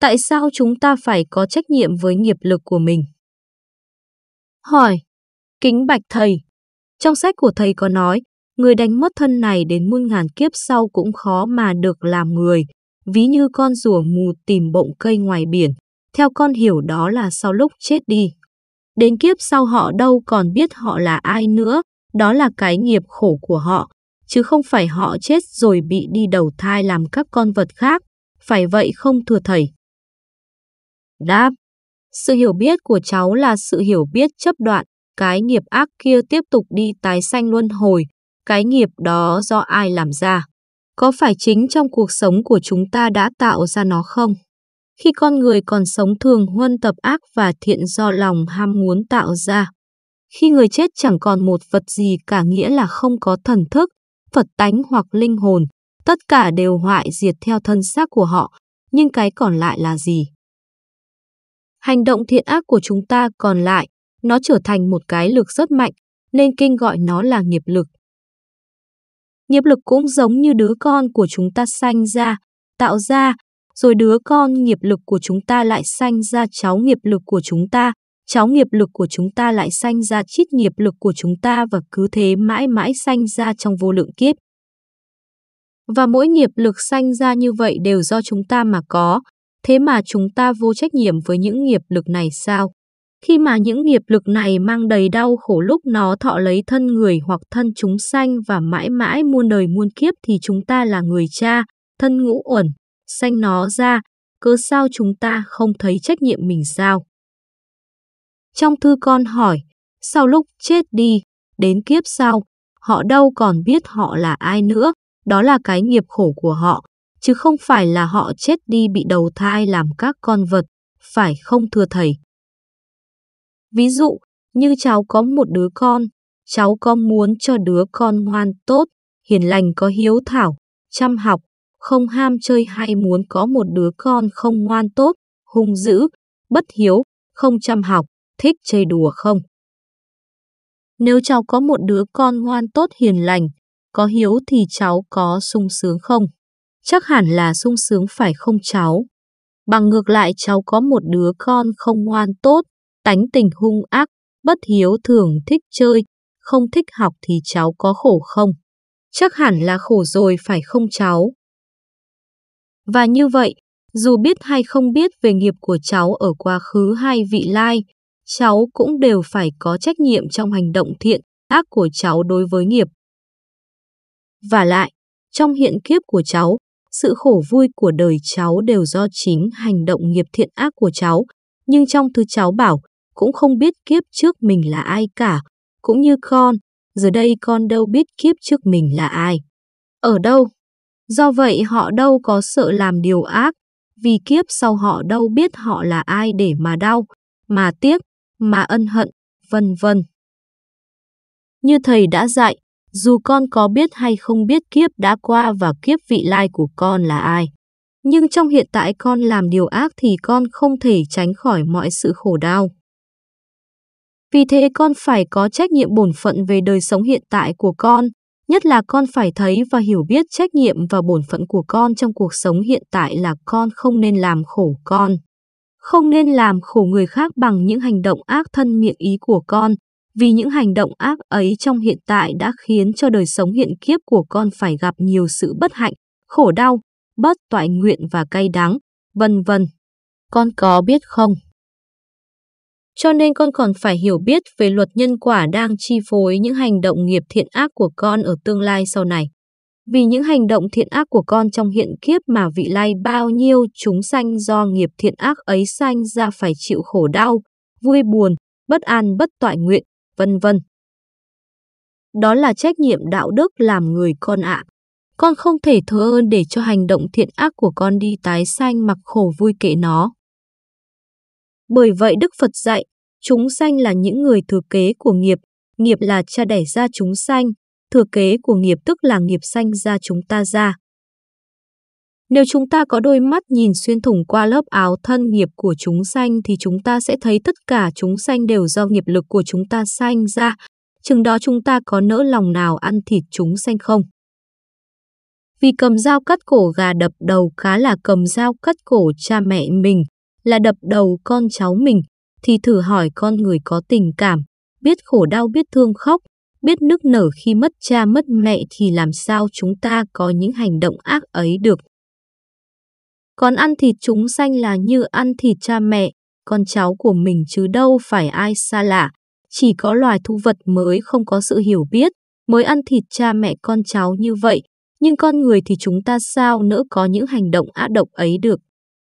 tại sao chúng ta phải có trách nhiệm với nghiệp lực của mình? Hỏi Kính bạch thầy Trong sách của thầy có nói, người đánh mất thân này đến muôn ngàn kiếp sau cũng khó mà được làm người, ví như con rùa mù tìm bộng cây ngoài biển, theo con hiểu đó là sau lúc chết đi. Đến kiếp sau họ đâu còn biết họ là ai nữa, đó là cái nghiệp khổ của họ, chứ không phải họ chết rồi bị đi đầu thai làm các con vật khác, phải vậy không thưa thầy? đáp. Sự hiểu biết của cháu là sự hiểu biết chấp đoạn, cái nghiệp ác kia tiếp tục đi tái sanh luân hồi, cái nghiệp đó do ai làm ra? Có phải chính trong cuộc sống của chúng ta đã tạo ra nó không? Khi con người còn sống thường huân tập ác và thiện do lòng ham muốn tạo ra. Khi người chết chẳng còn một vật gì cả nghĩa là không có thần thức, Phật tánh hoặc linh hồn, tất cả đều hoại diệt theo thân xác của họ, nhưng cái còn lại là gì? Hành động thiện ác của chúng ta còn lại, nó trở thành một cái lực rất mạnh, nên kinh gọi nó là nghiệp lực. Nghiệp lực cũng giống như đứa con của chúng ta sanh ra, tạo ra, rồi đứa con nghiệp lực của chúng ta lại sanh ra cháu nghiệp lực của chúng ta, cháu nghiệp lực của chúng ta lại sanh ra chít nghiệp lực của chúng ta và cứ thế mãi mãi sanh ra trong vô lượng kiếp. Và mỗi nghiệp lực sanh ra như vậy đều do chúng ta mà có, Thế mà chúng ta vô trách nhiệm với những nghiệp lực này sao? Khi mà những nghiệp lực này mang đầy đau khổ lúc nó thọ lấy thân người hoặc thân chúng sanh và mãi mãi muôn đời muôn kiếp thì chúng ta là người cha, thân ngũ uẩn, sanh nó ra, cớ sao chúng ta không thấy trách nhiệm mình sao? Trong thư con hỏi, sau lúc chết đi, đến kiếp sau, họ đâu còn biết họ là ai nữa, đó là cái nghiệp khổ của họ, chứ không phải là họ chết đi bị đầu thai làm các con vật, phải không thưa thầy? Ví dụ, như cháu có một đứa con, cháu có muốn cho đứa con ngoan tốt, hiền lành có hiếu thảo, chăm học, không ham chơi hay muốn có một đứa con không ngoan tốt, hung dữ, bất hiếu, không chăm học, thích chơi đùa không? Nếu cháu có một đứa con ngoan tốt hiền lành, có hiếu thì cháu có sung sướng không? Chắc hẳn là sung sướng phải không cháu? Bằng ngược lại cháu có một đứa con không ngoan tốt, tánh tình hung ác, bất hiếu thường thích chơi, không thích học thì cháu có khổ không? Chắc hẳn là khổ rồi phải không cháu? Và như vậy, dù biết hay không biết về nghiệp của cháu ở quá khứ hay vị lai, cháu cũng đều phải có trách nhiệm trong hành động thiện, ác của cháu đối với nghiệp. Và lại, trong hiện kiếp của cháu, sự khổ vui của đời cháu đều do chính hành động nghiệp thiện ác của cháu, nhưng trong thứ cháu bảo, cũng không biết kiếp trước mình là ai cả, cũng như con, giờ đây con đâu biết kiếp trước mình là ai, ở đâu. Do vậy họ đâu có sợ làm điều ác, vì kiếp sau họ đâu biết họ là ai để mà đau, mà tiếc, mà ân hận, vân vân. Như thầy đã dạy, dù con có biết hay không biết kiếp đã qua và kiếp vị lai của con là ai, nhưng trong hiện tại con làm điều ác thì con không thể tránh khỏi mọi sự khổ đau. Vì thế con phải có trách nhiệm bổn phận về đời sống hiện tại của con, nhất là con phải thấy và hiểu biết trách nhiệm và bổn phận của con trong cuộc sống hiện tại là con không nên làm khổ con. Không nên làm khổ người khác bằng những hành động ác thân miệng ý của con, vì những hành động ác ấy trong hiện tại đã khiến cho đời sống hiện kiếp của con phải gặp nhiều sự bất hạnh, khổ đau, bất toại nguyện và cay đắng, vân vân. Con có biết không? Cho nên con còn phải hiểu biết về luật nhân quả đang chi phối những hành động nghiệp thiện ác của con ở tương lai sau này. Vì những hành động thiện ác của con trong hiện kiếp mà vị lai bao nhiêu chúng sanh do nghiệp thiện ác ấy sanh ra phải chịu khổ đau, vui buồn, bất an bất toại nguyện, vân vân. Đó là trách nhiệm đạo đức làm người con ạ. Con không thể thờ ơn để cho hành động thiện ác của con đi tái sanh mặc khổ vui kệ nó. Bởi vậy Đức Phật dạy, chúng sanh là những người thừa kế của nghiệp, nghiệp là cha đẻ ra chúng sanh, thừa kế của nghiệp tức là nghiệp sanh ra chúng ta ra. Nếu chúng ta có đôi mắt nhìn xuyên thủng qua lớp áo thân nghiệp của chúng sanh thì chúng ta sẽ thấy tất cả chúng sanh đều do nghiệp lực của chúng ta sanh ra. Chừng đó chúng ta có nỡ lòng nào ăn thịt chúng sanh không? Vì cầm dao cắt cổ gà đập đầu khá là cầm dao cắt cổ cha mẹ mình, là đập đầu con cháu mình, thì thử hỏi con người có tình cảm, biết khổ đau biết thương khóc, biết nức nở khi mất cha mất mẹ thì làm sao chúng ta có những hành động ác ấy được. Còn ăn thịt chúng sanh là như ăn thịt cha mẹ, con cháu của mình chứ đâu phải ai xa lạ. Chỉ có loài thú vật mới không có sự hiểu biết, mới ăn thịt cha mẹ con cháu như vậy. Nhưng con người thì chúng ta sao nỡ có những hành động ác độc ấy được.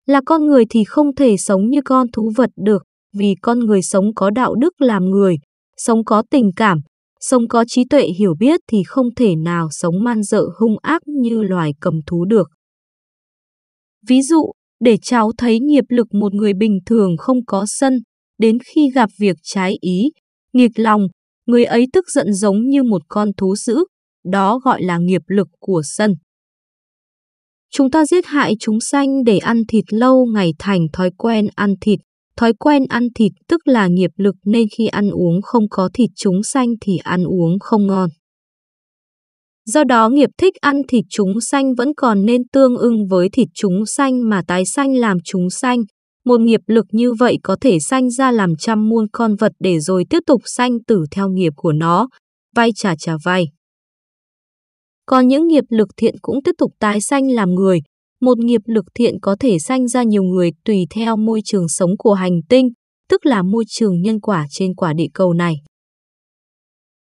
Là con người thì không thể sống như con thú vật được, vì con người sống có đạo đức làm người, sống có tình cảm, sống có trí tuệ hiểu biết thì không thể nào sống man dợ hung ác như loài cầm thú được. Ví dụ, để cháu thấy nghiệp lực một người bình thường không có sân, đến khi gặp việc trái ý, nghiệt lòng, người ấy tức giận giống như một con thú dữ, đó gọi là nghiệp lực của sân. Chúng ta giết hại chúng sanh để ăn thịt lâu ngày thành thói quen ăn thịt. Thói quen ăn thịt tức là nghiệp lực nên khi ăn uống không có thịt chúng sanh thì ăn uống không ngon. Do đó nghiệp thích ăn thịt chúng sanh vẫn còn nên tương ưng với thịt chúng sanh mà tái sanh làm chúng sanh. Một nghiệp lực như vậy có thể sanh ra làm trăm muôn con vật để rồi tiếp tục sanh tử theo nghiệp của nó, vay trả trả vay. Còn những nghiệp lực thiện cũng tiếp tục tái sanh làm người. Một nghiệp lực thiện có thể sanh ra nhiều người tùy theo môi trường sống của hành tinh, tức là môi trường nhân quả trên quả địa cầu này.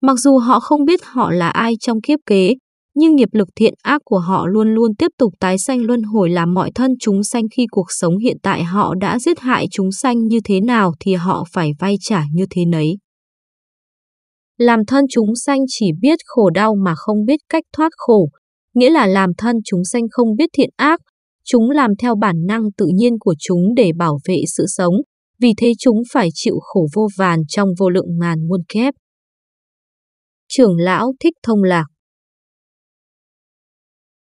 Mặc dù họ không biết họ là ai trong kiếp kế, nhưng nghiệp lực thiện ác của họ luôn luôn tiếp tục tái sanh luân hồi làm mọi thân chúng sanh khi cuộc sống hiện tại họ đã giết hại chúng sanh như thế nào thì họ phải vay trả như thế nấy. Làm thân chúng sanh chỉ biết khổ đau mà không biết cách thoát khổ, nghĩa là làm thân chúng sanh không biết thiện ác, chúng làm theo bản năng tự nhiên của chúng để bảo vệ sự sống, vì thế chúng phải chịu khổ vô vàn trong vô lượng ngàn muôn kép trưởng lão thích thông lạc